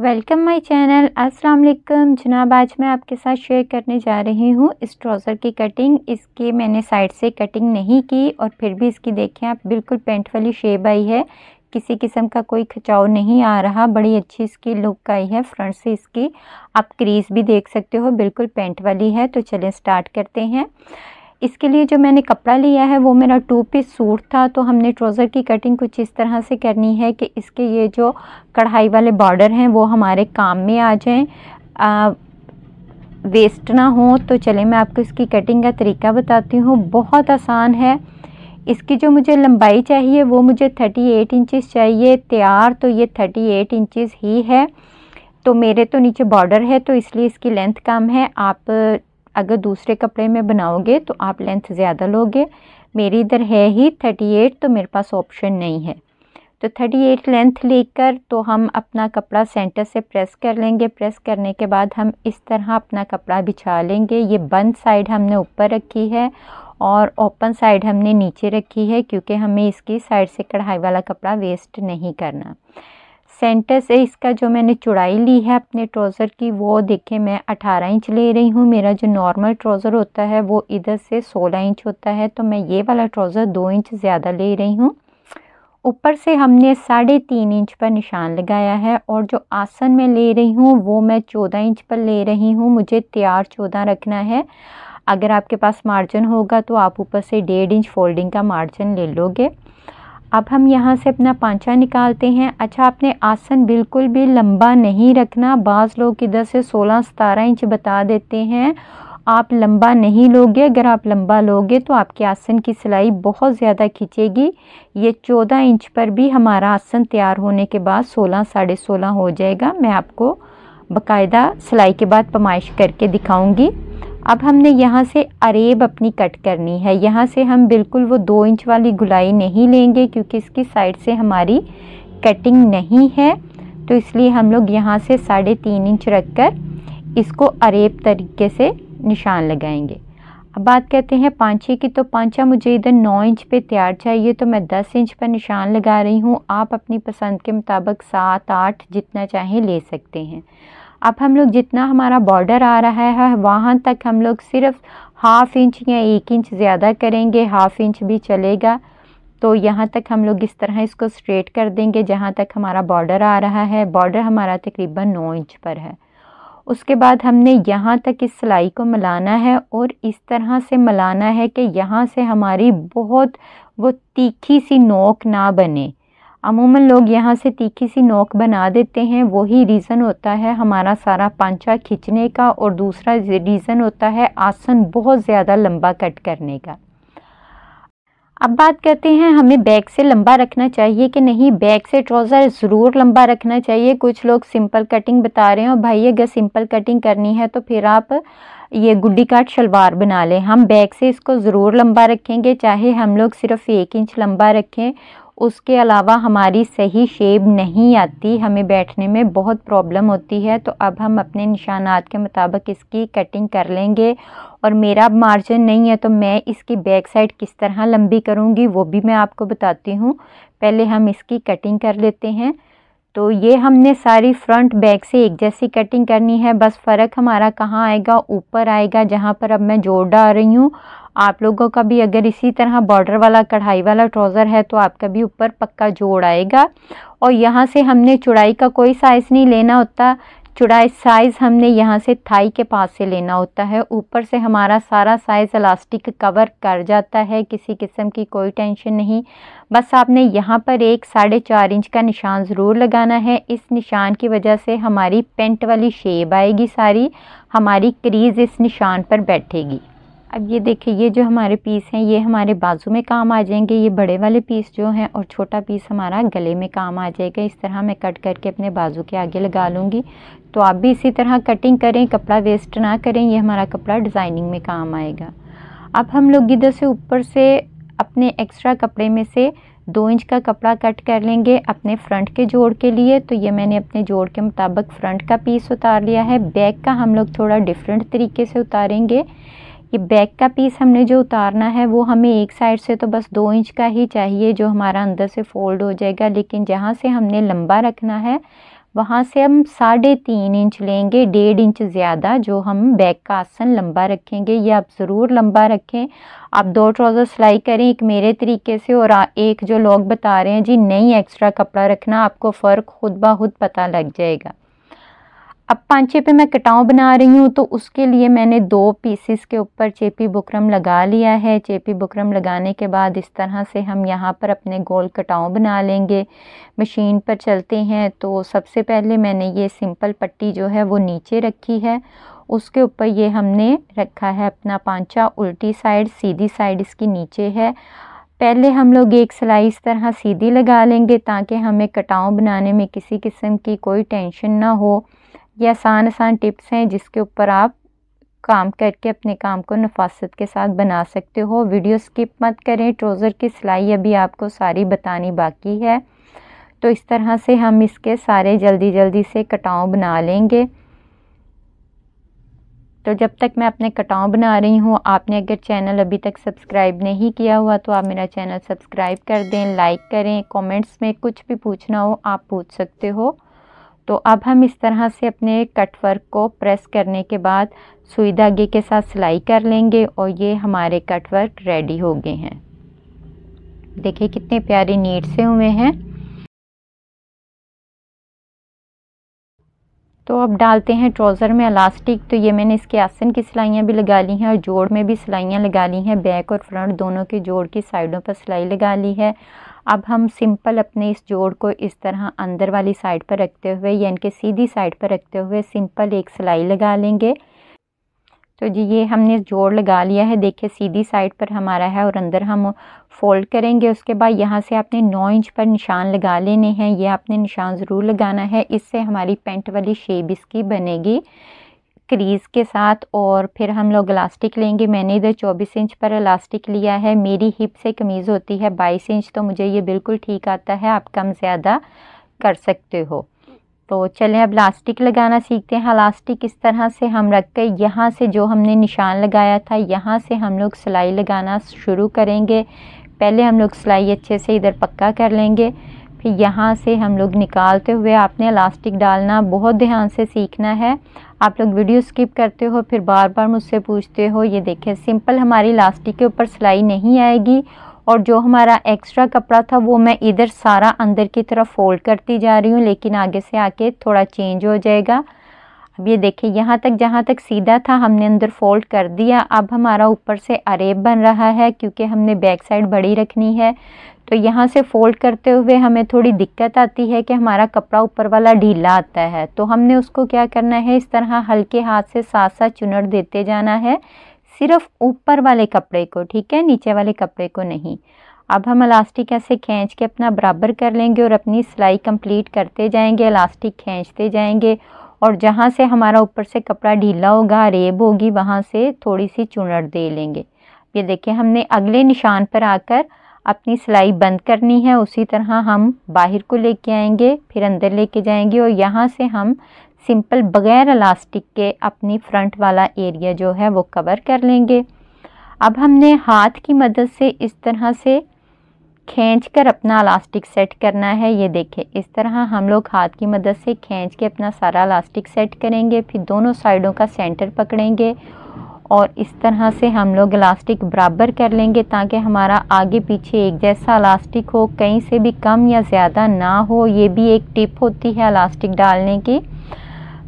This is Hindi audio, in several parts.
वेलकम माय चैनल अस्सलाम वालेकुम जनाब आज मैं आपके साथ शेयर करने जा रही हूँ इस ट्राउज़र की कटिंग इसकी मैंने साइड से कटिंग नहीं की और फिर भी इसकी देखें आप बिल्कुल पेंट वाली शेप आई है किसी किस्म का कोई खिंचाव नहीं आ रहा बड़ी अच्छी इसकी लुक आई है फ्रंट से इसकी आप क्रीज भी देख सकते हो बिल्कुल पेंट वाली है तो चलें स्टार्ट करते हैं इसके लिए जो मैंने कपड़ा लिया है वो मेरा टू पीस सूट था तो हमने ट्रोज़र की कटिंग कुछ इस तरह से करनी है कि इसके ये जो कढ़ाई वाले बॉर्डर हैं वो हमारे काम में आ जाएं वेस्ट ना हो तो चले मैं आपको इसकी कटिंग का तरीका बताती हूँ बहुत आसान है इसकी जो मुझे लंबाई चाहिए वो मुझे 38 एट चाहिए तैयार तो ये 38 एट ही है तो मेरे तो नीचे बॉर्डर है तो इसलिए इसकी लेंथ कम है आप अगर दूसरे कपड़े में बनाओगे तो आप लेंथ ज़्यादा लोगे मेरी इधर है ही थर्टी एट तो मेरे पास ऑप्शन नहीं है तो थर्टी एट लेंथ लेकर तो हम अपना कपड़ा सेंटर से प्रेस कर लेंगे प्रेस करने के बाद हम इस तरह अपना कपड़ा बिछा लेंगे ये बंद साइड हमने ऊपर रखी है और ओपन साइड हमने नीचे रखी है क्योंकि हमें इसकी साइड से कढ़ाई वाला कपड़ा वेस्ट नहीं करना सेंटर से इसका जो मैंने चौड़ाई ली है अपने ट्रोज़र की वो देखें मैं 18 इंच ले रही हूँ मेरा जो नॉर्मल ट्रोज़र होता है वो इधर से 16 इंच होता है तो मैं ये वाला ट्रोज़र दो इंच ज़्यादा ले रही हूँ ऊपर से हमने साढ़े तीन इंच पर निशान लगाया है और जो आसन मैं ले रही हूँ वो मैं चौदह इंच पर ले रही हूँ मुझे तैयार चौदह रखना है अगर आपके पास मार्जिन होगा तो आप ऊपर से डेढ़ इंच फोल्डिंग का मार्जिन ले लोगे अब हम यहाँ से अपना पांचा निकालते हैं अच्छा आपने आसन बिल्कुल भी लंबा नहीं रखना बाज़ लोग इधर से 16 सतारह इंच बता देते हैं आप लंबा नहीं लोगे अगर आप लंबा लोगे तो आपके आसन की सिलाई बहुत ज़्यादा खींचेगी ये 14 इंच पर भी हमारा आसन तैयार होने के बाद 16 साढ़े सोलह हो जाएगा मैं आपको बकायदा सिलाई के बाद पमाइश करके दिखाऊंगी अब हमने यहाँ से अरेब अपनी कट करनी है यहाँ से हम बिल्कुल वो दो इंच वाली गुलाई नहीं लेंगे क्योंकि इसकी साइड से हमारी कटिंग नहीं है तो इसलिए हम लोग यहाँ से साढ़े तीन इंच रख कर इसको अरेब तरीके से निशान लगाएंगे अब बात करते हैं पाँचे की तो पाँचा मुझे इधर नौ इंच पे तैयार चाहिए तो मैं दस इंच पर निशान लगा रही हूँ आप अपनी पसंद के मुताबिक सात आठ जितना चाहें ले सकते हैं अब हम लोग जितना हमारा बॉर्डर आ रहा है वहाँ तक हम लोग सिर्फ हाफ़ इंच या एक इंच ज़्यादा करेंगे हाफ़ इंच भी चलेगा तो यहाँ तक हम लोग इस तरह इसको स्ट्रेट कर देंगे जहाँ तक हमारा बॉर्डर आ रहा है बॉर्डर हमारा तकरीबन नौ इंच पर है उसके बाद हमने यहाँ तक इस सिलाई को मिलाना है और इस तरह से मिलाना है कि यहाँ से हमारी बहुत वो तीखी सी नोक ना बने अमूमन लोग यहाँ से तीखी सी नोक बना देते हैं वही रीज़न होता है हमारा सारा पांचा खींचने का और दूसरा रीज़न होता है आसन बहुत ज़्यादा लंबा कट करने का अब बात करते हैं हमें बैक से लंबा रखना चाहिए कि नहीं बैक से ट्राउज़र ज़रूर लंबा रखना चाहिए कुछ लोग सिंपल कटिंग बता रहे हैं और भाई अगर सिंपल कटिंग करनी है तो फिर आप ये गुड्डी काट शलवार बना लें हम बैक से इसको ज़रूर लंबा रखेंगे चाहे हम लोग सिर्फ़ एक इंच लंबा रखें उसके अलावा हमारी सही शेप नहीं आती हमें बैठने में बहुत प्रॉब्लम होती है तो अब हम अपने निशानात के मुताबिक इसकी कटिंग कर लेंगे और मेरा मार्जिन नहीं है तो मैं इसकी बैक साइड किस तरह लंबी करूँगी वो भी मैं आपको बताती हूँ पहले हम इसकी कटिंग कर लेते हैं तो ये हमने सारी फ्रंट बैक से एक जैसी कटिंग करनी है बस फ़र्क हमारा कहाँ आएगा ऊपर आएगा जहाँ पर अब मैं जोड़ डाल रही हूँ आप लोगों का भी अगर इसी तरह बॉर्डर वाला कढ़ाई वाला ट्राउज़र है तो आपका भी ऊपर पक्का जोड़ आएगा और यहाँ से हमने चुड़ाई का कोई साइज़ नहीं लेना होता चुड़ाई साइज़ हमने यहाँ से थाई के पास से लेना होता है ऊपर से हमारा सारा साइज़ इलास्टिक कवर कर जाता है किसी किस्म की कोई टेंशन नहीं बस आपने यहाँ पर एक साढ़े चार इंच का निशान ज़रूर लगाना है इस निशान की वजह से हमारी पेंट वाली शेप आएगी सारी हमारी क्रीज़ इस निशान पर बैठेगी अब ये देखिए ये जो हमारे पीस हैं ये हमारे बाजू में काम आ जाएंगे ये बड़े वाले पीस जो हैं और छोटा पीस हमारा गले में काम आ जाएगा इस तरह मैं कट करके अपने बाजू के आगे लगा लूँगी तो आप भी इसी तरह कटिंग करें कपड़ा वेस्ट ना करें ये हमारा कपड़ा डिज़ाइनिंग में काम आएगा अब हम लोग इधर से ऊपर से अपने एक्स्ट्रा कपड़े में से दो इंच का कपड़ा कट कर लेंगे अपने फ्रंट के जोड़ के लिए तो ये मैंने अपने जोड़ के मुताबिक फ्रंट का पीस उतार लिया है बैक का हम लोग थोड़ा डिफरेंट तरीके से उतारेंगे ये बैक का पीस हमने जो उतारना है वो हमें एक साइड से तो बस दो इंच का ही चाहिए जो हमारा अंदर से फ़ोल्ड हो जाएगा लेकिन जहाँ से हमने लंबा रखना है वहाँ से हम साढ़े तीन इंच लेंगे डेढ़ इंच ज़्यादा जो हम बैक का आसन लंबा रखेंगे ये आप ज़रूर लंबा रखें आप दो ट्राउज़र सिलाई करें एक मेरे तरीके से और एक जो लोग बता रहे हैं जी नहीं एक्स्ट्रा कपड़ा रखना आपको फ़र्क खुद ब खुद पता लग जाएगा अब पाँचे पे मैं कटाव बना रही हूँ तो उसके लिए मैंने दो पीसेस के ऊपर चेपी बुकरम लगा लिया है चेपी बुकरम लगाने के बाद इस तरह से हम यहाँ पर अपने गोल कटाव बना लेंगे मशीन पर चलते हैं तो सबसे पहले मैंने ये सिंपल पट्टी जो है वो नीचे रखी है उसके ऊपर ये हमने रखा है अपना पाँचा उल्टी साइड सीधी साइड इसकी नीचे है पहले हम लोग एक सिलाई इस तरह सीधी लगा लेंगे ताकि हमें कटाव बनाने में किसी किस्म की कोई टेंशन ना हो ये आसान आसान टिप्स हैं जिसके ऊपर आप काम करके अपने काम को नफासत के साथ बना सकते हो वीडियो स्किप मत करें ट्रोज़र की सिलाई अभी आपको सारी बतानी बाकी है तो इस तरह से हम इसके सारे जल्दी जल्दी से कटाव बना लेंगे तो जब तक मैं अपने कटाव बना रही हूँ आपने अगर चैनल अभी तक सब्सक्राइब नहीं किया हुआ तो आप मेरा चैनल सब्सक्राइब कर दें लाइक करें कमेंट्स में कुछ भी पूछना हो आप पूछ सकते हो तो अब हम इस तरह से अपने कटवर्क को प्रेस करने के बाद सुई धागे के साथ सिलाई कर लेंगे और ये हमारे कटवर्क रेडी हो गए हैं देखिए कितने प्यारे नीट से हुए हैं तो अब डालते हैं ट्राउज़र में इलास्टिक तो ये मैंने इसके आसन की सिलाइयाँ भी लगा ली हैं और जोड़ में भी सिलाइयाँ लगा ली हैं बैक और फ्रंट दोनों के जोड़ की साइडों पर सिलाई लगा ली है अब हम सिंपल अपने इस जोड़ को इस तरह अंदर वाली साइड पर रखते हुए या कि सीधी साइड पर रखते हुए सिंपल एक सिलाई लगा लेंगे तो जी ये हमने जोड़ लगा लिया है देखिए सीधी साइड पर हमारा है और अंदर हम फोल्ड करेंगे उसके बाद यहाँ से आपने नौ इंच पर निशान लगा लेने हैं ये आपने निशान ज़रूर लगाना है इससे हमारी पेंट वाली शेप इसकी बनेगी क्रीज़ के साथ और फिर हम लोग इलास्टिक लेंगे मैंने इधर 24 इंच पर इलास्टिक लिया है मेरी हिप से कमीज़ होती है 22 इंच तो मुझे ये बिल्कुल ठीक आता है आप कम ज़्यादा कर सकते हो तो चलें अब लास्टिक लगाना सीखते हैं लास्टिक इस तरह से हम रख के यहाँ से जो हमने निशान लगाया था यहाँ से हम लोग सिलाई लगाना शुरू करेंगे पहले हम लोग सिलाई अच्छे से इधर पक्का कर लेंगे फिर यहाँ से हम लोग निकालते हुए आपने इलास्टिक डालना बहुत ध्यान से सीखना है आप लोग वीडियो स्किप करते हो फिर बार बार मुझसे पूछते हो ये देखें सिंपल हमारी इलास्टिक के ऊपर सिलाई नहीं आएगी और जो हमारा एक्स्ट्रा कपड़ा था वो मैं इधर सारा अंदर की तरफ फोल्ड करती जा रही हूँ लेकिन आगे से आके थोड़ा चेंज हो जाएगा अब ये देखिए यहाँ तक जहाँ तक सीधा था हमने अंदर फोल्ड कर दिया अब हमारा ऊपर से अरेब बन रहा है क्योंकि हमने बैक साइड बड़ी रखनी है तो यहाँ से फोल्ड करते हुए हमें थोड़ी दिक्कत आती है कि हमारा कपड़ा ऊपर वाला ढीला आता है तो हमने उसको क्या करना है इस तरह हल्के हाथ से साथ साथ चुनर देते जाना है सिर्फ ऊपर वाले कपड़े को ठीक है नीचे वाले कपड़े को नहीं अब हम इलास्टिक ऐसे खींच के अपना बराबर कर लेंगे और अपनी सिलाई कंप्लीट करते जाएंगे इलास्टिक खींचते जाएंगे और जहाँ से हमारा ऊपर से कपड़ा ढीला होगा रेब होगी वहाँ से थोड़ी सी चुनट दे लेंगे ये देखिए हमने अगले निशान पर आकर अपनी सिलाई बंद करनी है उसी तरह हम बाहर को लेके आएंगे फिर अंदर लेके जाएंगे और यहाँ से हम सिंपल बग़ैर इलास्टिक के अपनी फ्रंट वाला एरिया जो है वो कवर कर लेंगे अब हमने हाथ की मदद से इस तरह से खींच कर अपना इलास्टिक सेट करना है ये देखें इस तरह हम लोग हाथ की मदद से खींच के अपना सारा इलास्टिक सेट करेंगे फिर दोनों साइडों का सेंटर पकड़ेंगे और इस तरह से हम लोग इलास्टिक बराबर कर लेंगे ताकि हमारा आगे पीछे एक जैसा इलास्टिक हो कहीं से भी कम या ज़्यादा ना हो ये भी एक टिप होती है इलास्टिक डालने की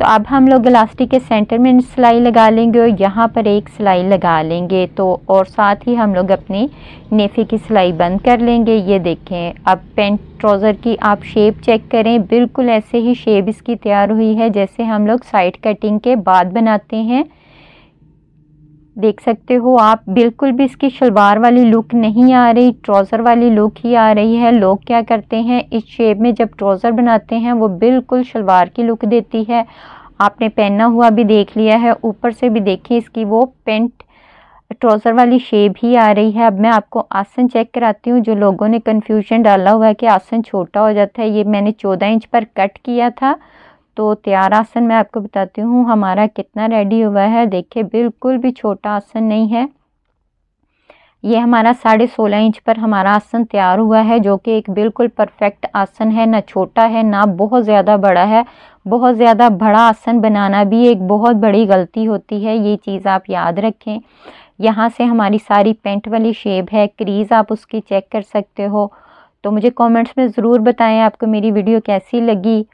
तो अब हम लोग इलास्टिक के सेंटर में सिलाई लगा लेंगे और यहाँ पर एक सिलाई लगा लेंगे तो और साथ ही हम लोग अपनी नेफे की सिलाई बंद कर लेंगे ये देखें अब पेंट ट्राउज़र की आप शेप चेक करें बिल्कुल ऐसे ही शेप इसकी तैयार हुई है जैसे हम लोग साइड कटिंग के बाद बनाते हैं देख सकते हो आप बिल्कुल भी इसकी शलवार वाली लुक नहीं आ रही ट्राउज़र वाली लुक ही आ रही है लोग क्या करते हैं इस शेप में जब ट्राउज़र बनाते हैं वो बिल्कुल शलवार की लुक देती है आपने पहना हुआ भी देख लिया है ऊपर से भी देखिए इसकी वो पेंट ट्राउज़र वाली शेप ही आ रही है अब मैं आपको आसन चेक कराती हूँ जो लोगों ने कन्फ्यूजन डाला हुआ है कि आसन छोटा हो जाता है ये मैंने चौदह इंच पर कट किया था तो तैयार आसन मैं आपको बताती हूँ हमारा कितना रेडी हुआ है देखिए बिल्कुल भी छोटा आसन नहीं है ये हमारा साढ़े सोलह इंच पर हमारा आसन तैयार हुआ है जो कि एक बिल्कुल परफेक्ट आसन है ना छोटा है ना बहुत ज़्यादा बड़ा है बहुत ज़्यादा बड़ा आसन बनाना भी एक बहुत बड़ी गलती होती है ये चीज़ आप याद रखें यहाँ से हमारी सारी पेंट वाली शेप है क्रीज़ आप उसकी चेक कर सकते हो तो मुझे कमेंट्स में ज़रूर बताएं आपको मेरी वीडियो कैसी लगी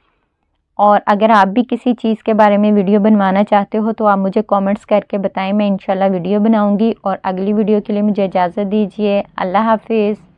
और अगर आप भी किसी चीज़ के बारे में वीडियो बनवाना चाहते हो तो आप मुझे कमेंट्स करके बताएं मैं इंशाल्लाह वीडियो बनाऊंगी और अगली वीडियो के लिए मुझे इजाज़त दीजिए अल्लाह हाफिज़